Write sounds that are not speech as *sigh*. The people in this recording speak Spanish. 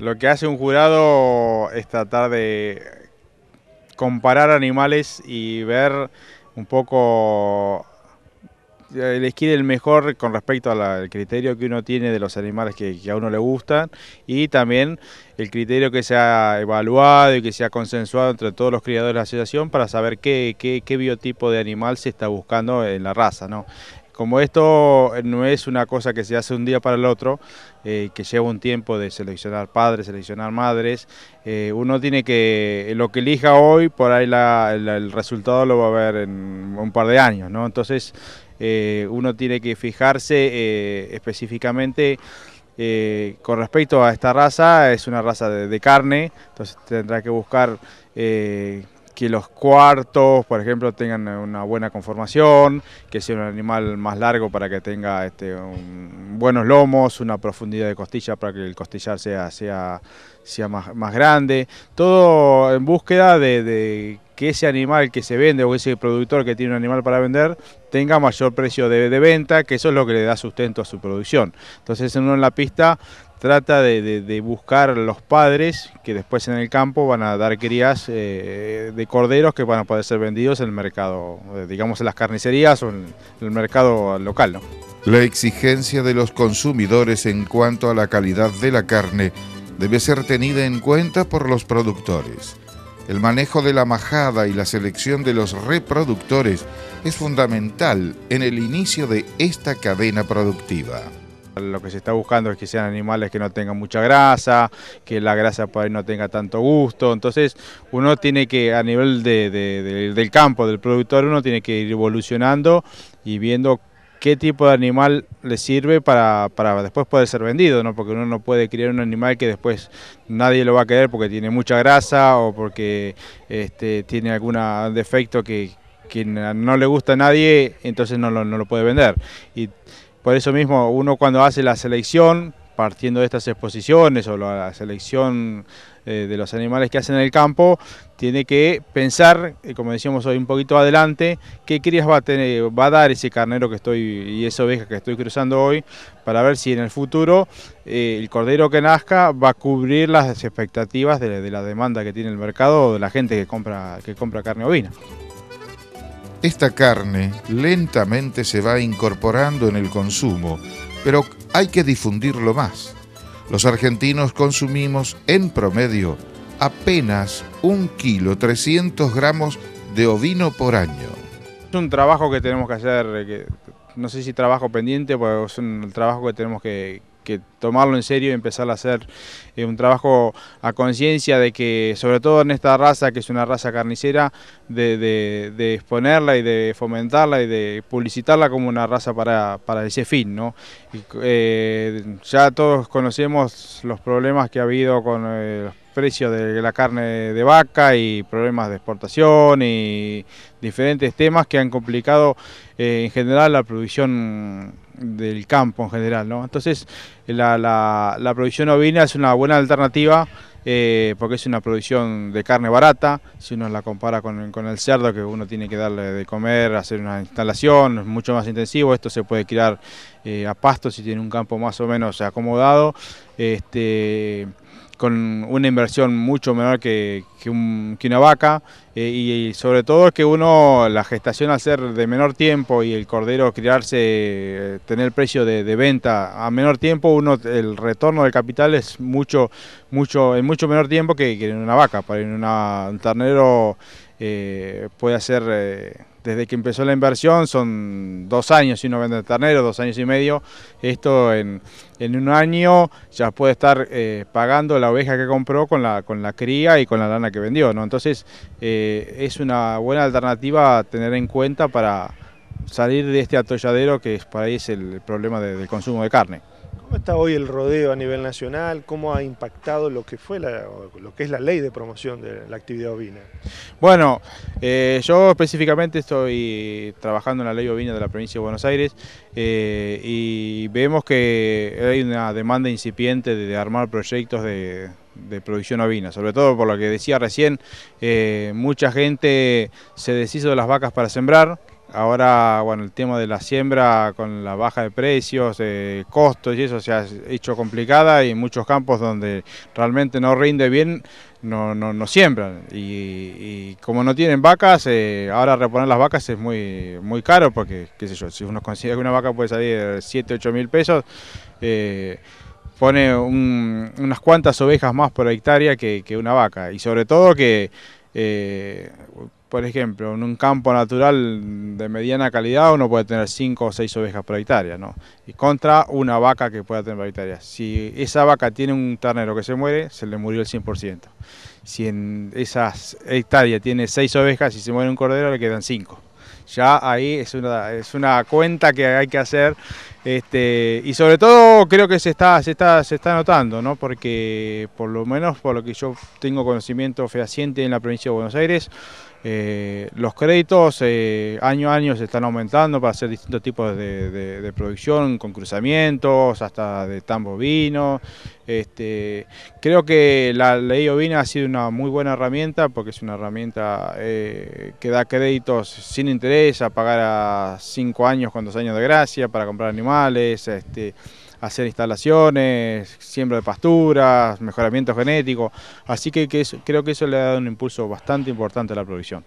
Lo que hace un jurado es tratar de comparar animales y ver un poco esquí eh, el mejor con respecto al criterio que uno tiene de los animales que, que, a uno le gustan y también el criterio que se ha evaluado y que se ha consensuado entre todos los criadores de la asociación para saber qué, qué biotipo de animal se está buscando en la raza. ¿no? Como esto eh, no es una cosa que se hace un día para el otro, eh, que lleva un tiempo de seleccionar padres, seleccionar madres, eh, uno tiene que, lo que elija hoy, por ahí el resultado lo va a ver en un par de años, ¿no? Entonces uno tiene que fijarse específicamente con respecto a esta raza, es una raza de, carne, entonces tendrá que buscar que los cuartos, por ejemplo, tengan una buena conformación, que sea un animal más largo para que tenga este, buenos lomos, una profundidad de costilla para que el costillar sea, sea, sea más, más grande. Todo en búsqueda de que ese animal que se vende o ese productor que tiene un animal para vender tenga mayor precio de, venta, que eso es lo que le da sustento a su producción. Entonces uno en la pista trata de, buscar los padres que después en el campo van a dar crías eh, de corderos que van a poder ser vendidos en el mercado, eh, digamos en las carnicerías o en el mercado local. ¿no? La exigencia de los consumidores en cuanto a la calidad de la carne debe ser tenida en cuenta por los productores. El manejo de la majada y la selección de los reproductores es fundamental en el inicio de esta cadena productiva. Lo que se está buscando es que sean animales que no tengan mucha grasa, que la grasa por ahí no tenga tanto gusto. Entonces uno tiene que, a nivel del campo, del productor, uno tiene que ir evolucionando y viendo qué tipo de animal le sirve para, para, después poder ser vendido, ¿no? Porque uno no puede criar un animal que después nadie lo va a querer porque tiene mucha grasa o porque este, tiene algún defecto que, que, no le gusta a nadie, entonces no lo, no lo puede vender. Y por eso mismo uno cuando hace la selección partiendo de estas exposiciones o la selección eh, de los animales que hacen en el campo, tiene que pensar, eh, como decíamos hoy un poquito adelante, qué crías va a, dar ese carnero que estoy y esa oveja que estoy cruzando hoy, para ver si en el futuro eh, el cordero que nazca va a cubrir las expectativas de, la demanda que tiene el mercado o de la gente que compra, que compra carne ovina. Esta carne lentamente se va incorporando en el consumo pero hay que difundirlo más. Los argentinos consumimos en promedio apenas un kilo 300 gramos de ovino por año. Es un trabajo que tenemos que hacer, eh, que, no sé si trabajo pendiente, pero es un trabajo que tenemos que, que tomarlo en serio y empezar a hacer eh, un trabajo a conciencia de que, sobre todo en esta raza, que es una raza carnicera, de, exponerla y de fomentarla y de publicitarla como una raza para, para ese fin. ¿no? Eh, ya todos conocemos los problemas que ha habido con los eh, precio de la carne de vaca y problemas de exportación y diferentes temas que han complicado eh, en general la producción del campo en general. ¿no? Entonces la, la, producción ovina es una buena alternativa eh, porque es una producción de carne barata, si uno la compara con, el cerdo que uno tiene que darle de comer, hacer una instalación, es mucho más intensivo, esto se puede criar eh, a pasto si tiene un campo más o menos acomodado. Este, con una inversión mucho menor que, que, un, que una vaca eh, y, sobre todo que uno, la gestación al ser de menor tiempo y el cordero criarse, eh, tener precio de, venta a menor tiempo, uno el retorno del capital es mucho, mucho, en mucho menor tiempo que, en una vaca, para en un ternero eh, puede hacer desde que empezó la inversión, son dos años si uno vende ternero, dos años y medio. Esto en, un año ya puede estar eh, pagando la oveja que compró con la, con la cría y con la lana que vendió. ¿no? Entonces eh, es una buena alternativa a tener en cuenta para salir de este atolladero que para ahí es el problema del consumo de carne está hoy el rodeo a nivel nacional? ¿Cómo ha impactado lo que, fue lo que es la ley de promoción de la actividad ovina? Bueno, eh, yo específicamente estoy trabajando en la ley ovina de la provincia de Buenos Aires eh, y vemos que hay una demanda incipiente de, armar proyectos de, producción ovina, sobre todo por lo que decía recién, eh, mucha gente se deshizo de las vacas para sembrar, Ahora, bueno, el tema de la siembra con la baja de precios, eh, costos y eso se ha hecho complicada y muchos campos donde realmente no rinde bien no, siembran. Y, como no tienen vacas, eh, ahora reponer las vacas es muy, muy caro porque, qué sé yo, si uno *laughs* considera que una vaca puede salir 7, 8 mil pesos, eh, pone unas cuantas ovejas más por hectárea que, que, una vaca. Y sobre todo que por ejemplo, en un campo natural de mediana calidad uno puede tener 5 o 6 ovejas por hectárea, ¿no? Y contra una vaca que pueda tener por hectárea. Si esa vaca tiene un ternero que se muere, se le murió el 100%. Si en esas hectáreas tiene 6 ovejas y se muere un cordero, le quedan 5. Ya ahí es una, es una cuenta que hay que hacer este, y sobre todo creo que se está, se está, se está notando, ¿no? Porque por lo menos por lo que yo tengo conocimiento fehaciente en la provincia de Buenos Aires, eh, los créditos eh, año a año se están aumentando para hacer distintos tipos de, producción, con cruzamientos, hasta de tambo vino. Este, creo que la ley ovina ha sido una muy buena herramienta porque es una herramienta eh, que da créditos sin interés a pagar a cinco años con años de gracia para comprar animales animales, este, hacer instalaciones, siembra de pasturas, mejoramiento genético. Así que, creo que eso le ha dado un impulso bastante importante a la provisión.